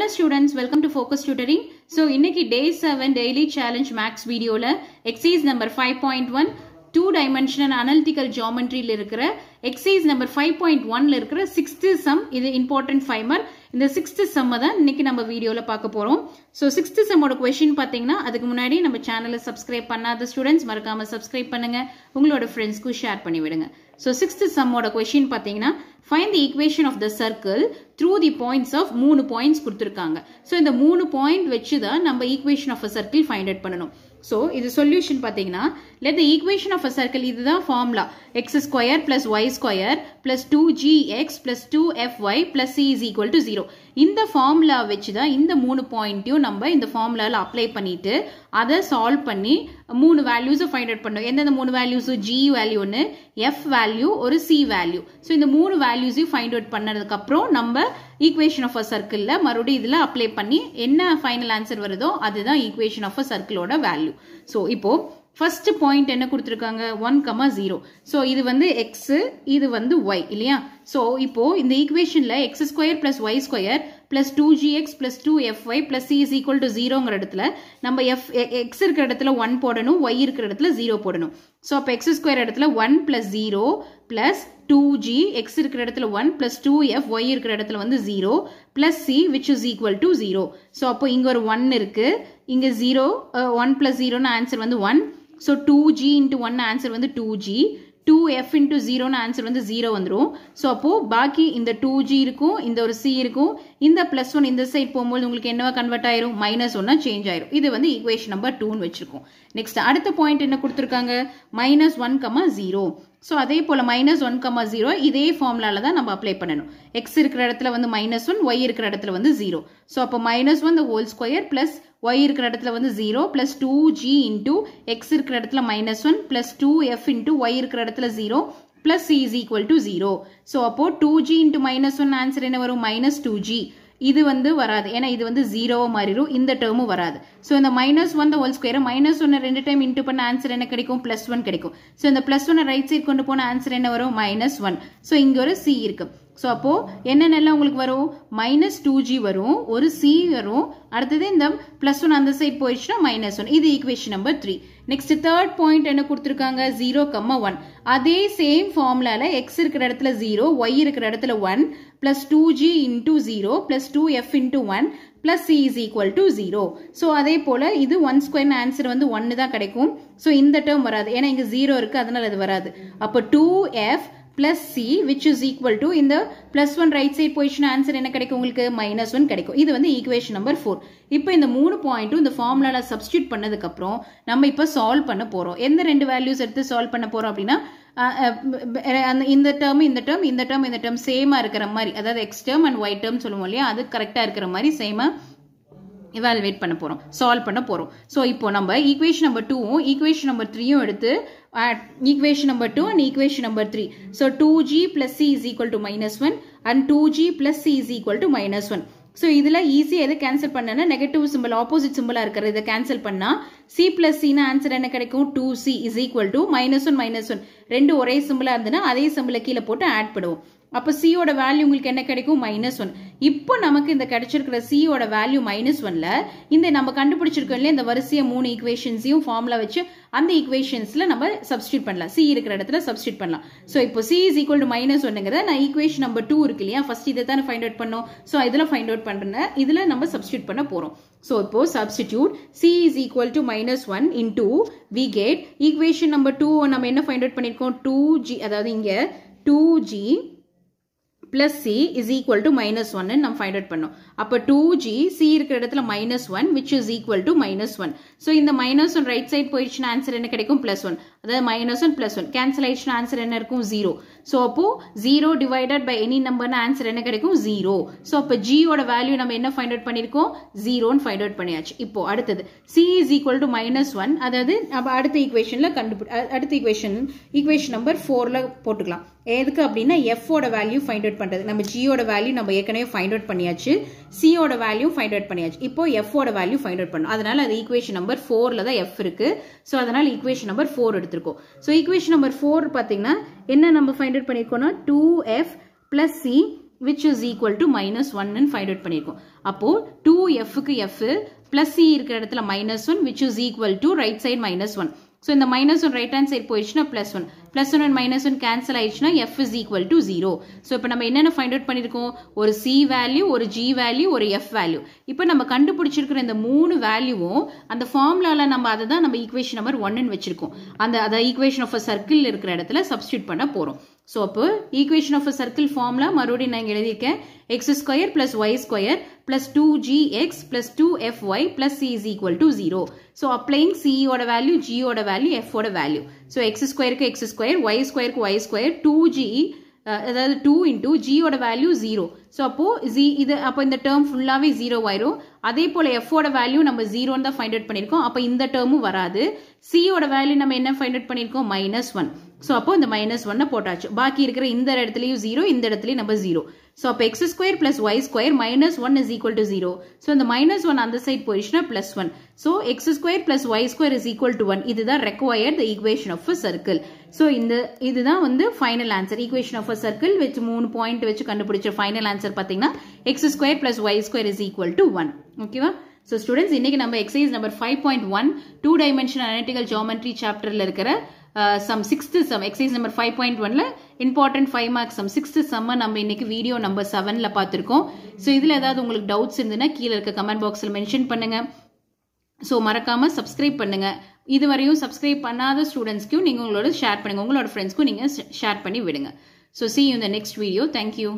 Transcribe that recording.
hello students welcome to focus tutoring so இன்னைக்கு day seven daily challenge maths வீடியோவில் exercise number five point one two dimensional analytical ஜாமெண்ட்ரியில் இருக்கிற exercise number five point ஒன்ல இருக்கிற sixth sum இது important ஃபைமர் இந்த சிக்ஸ்த்து செம்மை தான் இன்னைக்கு நம்ம வீடியோவில் பார்க்க போகிறோம் ஸோ சிக்ஸ்த்து செம்மோட கொஷின் பார்த்தீங்கன்னா அதுக்கு முன்னாடி நம்ம சேனலை சப்ஸ்கிரைப் பண்ணாத ஸ்டூடெண்ட்ஸ் மறக்காமல் சப்ஸ்கிரைப் பண்ணுங்க உங்களோட ஃப்ரெண்ட்ஸ்க்கும் ஷேர் பண்ணிவிடுங்க ஸோ சிக்ஸ்த்து செம்மோட கொஷின் பார்த்தீங்கன்னா find the equation of the circle through the points of மூணு பாயிண்ட்ஸ் கொடுத்துருக்காங்க ஸோ இந்த மூணு பாயிண்ட் வச்சு தான் நம்ம of of a circle find பண்ணும் so ஸோ இது சொல்யூஷன் பார்த்தீங்கன்னா let the equation of a circle இதுதான் formula x square plus y square plus two g x plus two f y plus c is equal to zero இந்த formula வச்சு தான் இந்த மூணு பாயிண்ட்டையும் நம்ம இந்த ஃபார்முலாவில் அப்ளை பண்ணிட்டு அதை சால்வ் பண்ணி மூணு values find அவுட் பண்ணும் எந்தெந்த மூணு வேல்யூஸும் ஜி வேல்யூ ஒன்று எஃப் வேல்யூ ஒரு சி வேல்யூ ஸோ இந்த மூணு வேல்யூ வேல்யூஸையும் ஃபைண்ட் அவுட் பண்ணதுக்கப்புறம் நம்ம ஈக்குவேஷன் ஆஃப் அ சர்க்கிளில் மறுபடியும் இதில் அப்ளை பண்ணி என்ன ஃபைனல் ஆன்சர் வருதோ அதுதான் ஈக்குவேஷன் ஆஃப் அ சர்க்கிளோட வேல்யூ ஸோ இப்போது ஃபர்ஸ்ட் பாயிண்ட் என்ன கொடுத்துருக்காங்க ஒன் கமா ஜீரோ ஸோ இது வந்து எக்ஸு இது வந்து ஒய் இல்லையா ஸோ இப்போ இந்த ஈக்குவேஷனில் x square plus y square plus two g x plus two f y plus c is equal to ஜீரோங்கிற இடத்துல நம்ம எஃப் எக்ஸ் இருக்கிற இடத்துல ஒன் போடணும் ஒய் இருக்கிற இடத்துல ஜீரோ போடணும் ஸோ அப்போ எக்ஸ் ஸ்கொயர் இடத்துல one plus zero plus two g x இருக்கிற இடத்துல one plus two f y இருக்கிற இடத்துல வந்து zero plus c which is equal to zero so அப்போ இங்கே ஒரு 1 இருக்கு இங்கே ஜீரோ ஒன் 0 ஜீரோன்னு ஆன்சர் வந்து one so two g into one answer வந்து two g two f into ஜீரோன்னு ஆன்சர் வந்து ஜீரோ வந்துடும் ஸோ அப்போது பாக்கி இந்த டூ ஜி இருக்கும் இந்த ஒரு சி இருக்கும் இந்த ப்ளஸ் ஒன் இந்த சைட் போகும்போது உங்களுக்கு என்னவா கன்வெர்ட் ஆயிரும் மைனஸ் ஒன்னா சேஞ்ச் ஆயிரும் இது வந்து ஈக்குவேஷன் நம்பர் டூன்னு வச்சிருக்கோம் நெக்ஸ்ட் அடுத்த பாயிண்ட் என்ன கொடுத்துருக்காங்க மைனஸ் ஒன் ஜீரோ ஸோ அதே போல் மைனஸ் ஒன் கம்மா ஜீரோ இதே ஃபார்முலாவில் தான் நம்ம அப்ளை பண்ணணும் எக்ஸ் இருக்கிற இடத்துல வந்து மைனஸ் ஒன் ஒய் இருக்கிற இடத்துல வந்து ஜீரோ ஸோ அப்போ minus one the whole square plus y இருக்கிற இடத்துல வந்து zero plus two g into x இருக்கிற இடத்துல minus one plus two f into y இருக்கிற இடத்துல zero plus c is equal to zero so அப்போ two g into minus one answer என்ன வரும் மைனஸ் டூ ஜி இது வந்து வராது ஏன்னா இது வந்து ஜீரோவாக மாறிடும் இந்த டேர்மும் வராது ஸோ இந்த minus one whole square minus ஒன்று ரெண்டு டைம் இன்ட்டு பண்ண ஆன்சர் என்ன கிடைக்கும் ப்ளஸ் ஒன் கிடைக்கும் ஸோ இந்த ப்ளஸ் ஒன் ரைட் சைட் கொண்டு போன ஆன்சர் என்ன வரும் மைனஸ் ஒன் ஸோ இங்கே ஒரு சி இருக்குது ஸோ அப்போது என்னென்னலாம் உங்களுக்கு வரும் மைனஸ் டூ ஜி வரும் ஒரு சி வரும் அடுத்தது இந்த ப்ளஸ் ஒன் அந்த சைட் போயிடுச்சுன்னா மைனஸ் ஒன் இது equation number three next third point என்ன கொடுத்துருக்காங்க ஜீரோ கம்ம ஒன் அதே சேம் ஃபார்முலாவில் எக்ஸ் இருக்கிற இடத்துல ஜீரோ ஒய் இருக்கிற இடத்துல one plus two g into zero plus two f into one plus c is equal to zero so அதே போல் இது ஒன் ஸ்கொயர்னு ஆன்சர் வந்து ஒன்று தான் கிடைக்கும் ஸோ இந்த டேர்ம் வராது ஏன்னா இங்கே ஜீரோ இருக்குது அதனால் அது வராது அப்போ two f plus c which is equal to இந்த plus one right side position answer என்ன கிடைக்கும் உங்களுக்கு மைனஸ் ஒன் கிடைக்கும் இது வந்து ஈக்குவேஷன் நம்பர் ஃபோர் இப்போ இந்த மூணு பாயிண்ட்டும் இந்த ஃபார்முலாவில் சப்ஸ்டியூட் பண்ணதுக்கப்புறம் நம்ம இப்போ சால்வ் பண்ண போகிறோம் எந்த ரெண்டு வேல்யூஸ் எடுத்து சால்வ் பண்ண போகிறோம் அப்படின்னா இந்த term இந்த டேர்ம் இந்த டேர்ம் இந்த term சேமாக இருக்கிற மாதிரி அதாவது x term and y term சொல்லுவோம் இல்லையா அது கரெக்டாக இருக்கிற மாதிரி சேமாக இவாலுவேட் பண்ண போகிறோம் சால்வ் பண்ண போகிறோம் ஸோ இப்போ நம்ம ஈக்குவேஷன் நம்பர் டூவும் ஈக்குவேஷன் நம்பர் த்ரீயும் எடுத்து equation number two and equation number three so two g plus c is equal to minus one and two g plus c is equal to minus one so இதில் ஈஸியாக எதை cancel பண்ணனா negative simple opposite சிம்பிளாக இருக்கிற இதை cancel பண்ணால் C plus சின்னு answer என்ன கிடைக்கும் two c is equal to minus one minus one ரெண்டு ஒரே சிம்பிளாக இருந்ததுன்னா அதே சிம்பிளை கீழே போட்டு ஆட் பண்ணுவோம் அப்போ சியோட வேல்யூ உங்களுக்கு என்ன கிடைக்கும் மைனஸ் ஒன் இப்போ நமக்கு இந்த கிடைச்சிருக்கிற சியோட வேல்யூ மைனஸ் ஒன்ல இந்த நம்ம கண்டுபிடிச்சிருக்கோம் இல்லையா இந்த வரிசையை மூணு ஈக்குவேஷன்ஸையும் ஃபார்முலா வச்சு அந்த ஈக்குவேஷன்ஸ்ல நம்ம சப்ஸ்டியூட் பண்ணலாம் சி இருக்கிற இடத்துல சப்ஸ்டியூட் பண்ணலாம் ஸோ இப்போ c is equal to minus ஒன்னுங்கிறத நான் ஈக்குவேஷன் நம்பர் டூ இருக்கு இல்லையா ஃபர்ஸ்ட் இதை தானே ஃபைண்ட் அவுட் பண்ணோம் ஸோ இதில் ஃபைண்ட் அவுட் பண்ணுறேன் இதில் நம்ம சப்ஸ்டியூட் பண்ண போகிறோம் ஸோ இப்போ substitute c is equal to minus one two we got equation number two நம்ம என்ன ஃபைண்ட் அவுட் பண்ணியிருக்கோம் டூ ஜி அதாவது இங்கே two g plus c is equal to minus ஒன்னு நம்ம find out பண்ணோம் அப்போ டூ ஜி சி இருக்கிற இடத்துல minus one which is equal to minus one இந்த மைனஸ் 1 ரைட் side போயிடுச்சுன்னா ஆன்சர் என்ன கிடைக்கும் பிளஸ் ஒன் அதாவது minus 1 plus one cancellation answer answer என்ன இருக்கும் 0 ஸோ அப்போது ஜீரோ டிவைடட் பை எனி நம்பர்னு ஆன்சர் என்ன கிடைக்கும் ஜீரோ ஸோ அப்போ ஜியோட வேல்யூ நம்ம என்ன ஃபைண்ட் அவுட் பண்ணியிருக்கோம் ஜீரோன்னு ஃபைண்ட் அவுட் பண்ணியாச்சு இப்போ அடுத்தது c is equal to minus one அதாவது நம்ம அடுத்த ஈக்குவேஷனில் கண்டுபிடி அடுத்த ஈக்குவேஷன் ஈக்குவேஷன் நம்பர் ஃபோரில் போட்டுக்கலாம் எதுக்கு அப்படின்னா எஃபோட வேல்யூ ஃபைண்ட் அவுட் பண்ணுறது நம்ம ஜியோட வேல்யூ நம்ம ஏற்கனவே ஃபைண்ட் அவுட் பண்ணியாச்சு சியோட வேல்யூ ஃபைண்ட் அவுட் பண்ணியாச்சு இப்போ எஃபோட வேல்யூ ஃபைண்ட் அவுட் பண்ணும் அதனால் அது ஈக்குவேஷன் நம்பர் ஃபோரில் தான் எஃப் இருக்குது ஸோ அதனால் ஈக்குவேஷன் நம்பர் ஃபோர் எடுத்திருக்கோம் ஸோ ஈக்குவேஷன் நம்பர் ஃபோர் பார்த்தீங்கன்னா என்ன நம்ம ஃபைண்ட் அவுட் பண்ணியிருக்கோம்னா two f plus c which is equal to minus ஒன்னு ஃபைண்ட் அவுட் பண்ணியிருக்கோம் அப்போ டூ எஃப்க்கு எஃப் பிளஸ் சி இருக்கிற இடத்துல minus one which is equal to right side minus one so இந்த minus one right hand side போயிடுச்சுன்னா plus one plus one and minus one cancel ஆயிடுச்சுன்னா f is equal to zero so இப்போ நம்ம என்னென்ன find out பண்ணியிருக்கோம் ஒரு c value ஒரு g value ஒரு எஃப் வேல்யூ இப்போ நம்ம கண்டுபிடிச்சிருக்கிற இந்த மூணு வேல்யூவும் அந்த ஃபார்முலாவில் நம்ம அதை தான் நம்ம ஈக்குவேஷன் நம்பர் ஒன்னு வச்சிருக்கோம் அந்த அதை ஈக்குவேஷன் ஆஃப் அ சர்க்கிள் இருக்கிற இடத்துல சப்ஸ்டியூட் பண்ண போகிறோம் ஸோ அப்போ ஈக்குவேஷன் ஆஃப் அ சர்க்கிள் ஃபார்ம்ல மறுபடியும் நான் இங்கே எழுதியிருக்கேன் x square plus y square plus two g x plus two f y plus c is equal to zero so applying சியோட வேல்யூ ஜியோட வேல்யூ எஃபோட வேல்யூ ஸோ எக்ஸ் ஸ்கொயருக்கு எக்ஸ் ஸ்கொயர் ஒய் ஸ்கொயருக்கு ஒய் ஸ்கொயர் டூ ஜி அதாவது two into ஜியோட value zero so அப்போது g இது அப்போ இந்த டேர்ம் ஃபுல்லாகவே ஜீரோ ஆயிரும் அதே போல் எஃபோட வேல்யூ நம்ம ஜீரோன்னு தான் ஃபைண்ட் அவுட் பண்ணியிருக்கோம் அப்போ இந்த டேர்மும் வராது சியோட வேல்யூ நம்ம என்ன ஃபைண்ட் அவுட் பண்ணியிருக்கோம் மைனஸ் ஒன் ஸோ அப்போ இந்த மைனஸ் ஒன்னை போட்டாச்சு பாக்கி இருக்கிற இந்த இடத்துலையும் ஜீரோ இந்த இடத்துலையும் நம்ம ஜீரோ ஸோ அப்போ x square plus y square minus one is equal to zero so இந்த மைனஸ் ஒன் அந்த சைட் போயிடுச்சுன்னா plus one so x square plus y square is equal to one இதுதான் required equation of a circle so இந்த இதுதான் வந்து final answer equation of a circle வச்சு மூணு point வச்சு கண்டுபிடிச்ச ஃபைனல் ஆன்சர் பார்த்தீங்கன்னா x square plus y square is equal to one ஓகேவா ஸோ ஸ்டூடெண்ட்ஸ் இன்னைக்கு நம்ம exercise number five point one two dimension analytical geometry சாப்டரில் இருக்கிற sum sixth sum exercise number five point ஒன்ல important five marks sum sixth செம்ம நம்ம இன்னைக்கு video number செவனில் பார்த்துருக்கோம் ஸோ இதில் ஏதாவது உங்களுக்கு டவுட்ஸ் இருந்ததுன்னா கீழே இருக்க கமெண்ட் பாக்ஸில் மென்ஷன் பண்ணுங்கள் ஸோ மறக்காமல் சப்ஸ்கிரைப் பண்ணுங்கள் இதுவரையும் வரையும் சப்ஸ்கிரைப் பண்ணாத ஸ்டூடெண்ட்ஸ்க்கும் நீங்கள் உங்களோட ஷேர் பண்ணுங்கள் உங்களோட ஃப்ரெண்ட்ஸ்க்கும் நீங்கள் ஷேர் பண்ணி விடுங்க ஸோ சி இந்த நெக்ஸ்ட் வீடியோ தேங்க்யூ